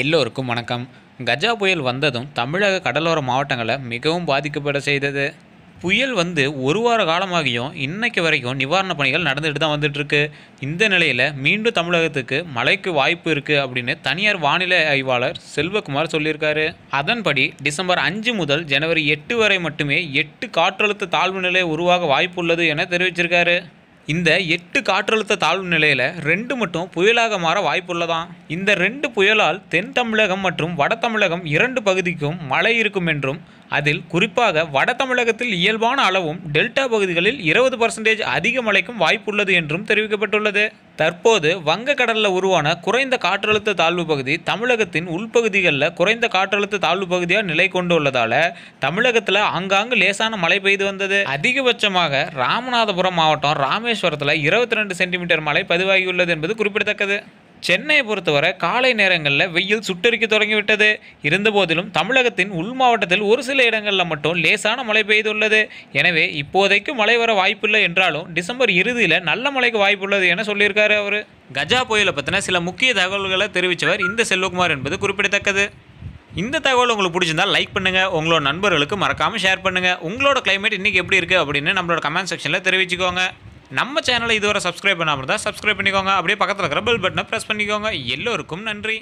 எல்லோருக்கும் வணக்கம் கஜா புயல் வந்ததும் தமிழக கடலோர மாவட்டங்களை மிகவும் பாதிக்கப்பட செய்தது புயல் வந்து ஒரு வார காலமாகியும் இன்னைக்கு வரைக்கும் நிவாரணப் பணிகள் நடந்துகிட்டு தான் வந்துட்டுருக்கு இந்த நிலையில் மீண்டும் தமிழகத்துக்கு மழைக்கு வாய்ப்பு இருக்குது அப்படின்னு தனியார் வானிலை ஆய்வாளர் செல்வகுமார் சொல்லியிருக்காரு அதன்படி டிசம்பர் அஞ்சு முதல் ஜனவரி எட்டு வரை மட்டுமே எட்டு காற்றழுத்த தாழ்வு நிலை உருவாக வாய்ப்புள்ளது என தெரிவிச்சிருக்காரு இந்த எட்டு காற்றழுத்த தாழ்வு நிலையில் ரெண்டு மட்டும் புயலாக மாற வாய்ப்புள்ளதாம் இந்த ரெண்டு புயலால் தென் தமிழகம் மற்றும் வட தமிழகம் இரண்டு பகுதிக்கும் மழை இருக்கும் என்றும் அதில் குறிப்பாக வட தமிழகத்தில் இயல்பான அளவும் டெல்டா பகுதிகளில் இருபது பர்சன்டேஜ் அதிக மழைக்கும் வாய்ப்புள்ளது என்றும் தெரிவிக்கப்பட்டுள்ளது தற்போது வங்கக்கடலில் உருவான குறைந்த காற்றழுத்த தாழ்வு பகுதி தமிழகத்தின் உள்பகுதிகளில் குறைந்த காற்றழுத்த தாழ்வு பகுதியாக நிலை கொண்டு உள்ளதால் தமிழகத்தில் ஆங்காங்கு லேசான மழை பெய்து வந்தது அதிகபட்சமாக ராமநாதபுரம் மாவட்டம் ராமேஸ்வரத்தில் இருபத்தி ரெண்டு சென்டிமீட்டர் மழை பதிவாகியுள்ளது என்பது குறிப்பிடத்தக்கது சென்னையை பொறுத்தவரை காலை நேரங்களில் வெயில் சுட்டெரிக்க தொடங்கிவிட்டது இருந்தபோதிலும் தமிழகத்தின் உள் மாவட்டத்தில் ஒரு சில இடங்களில் மட்டும் லேசான மழை பெய்துள்ளது எனவே இப்போதைக்கு மழை வர வாய்ப்பில்லை என்றாலும் டிசம்பர் இறுதியில் நல்ல மழைக்கு வாய்ப்புள்ளது என சொல்லியிருக்காரு அவர் கஜா புயலை பற்றின சில முக்கிய தகவல்களை தெரிவித்தவர் இந்த செல்வகுமார் என்பது குறிப்பிடத்தக்கது இந்த தகவல் உங்களுக்கு பிடிச்சிருந்தால் லைக் பண்ணுங்கள் உங்களோட நண்பர்களுக்கு மறக்காமல் ஷேர் பண்ணுங்கள் உங்களோட கிளைமேட் இன்றைக்கி எப்படி இருக்குது அப்படின்னு நம்மளோட கமெண்ட் செக்ஷனில் தெரிவிச்சுக்கோங்க நம்ம சேனலை இதுவரை சப்ஸ்கிரைப் பண்ணாமல் இருந்தால் சப்ஸ்கிரைப் பண்ணிக்கோங்க அப்படியே பக்கத்தில் இருக்கிற பெல் பட்டனை ப்ரெஸ் பண்ணிக்கோங்க எல்லோருக்கும் நன்றி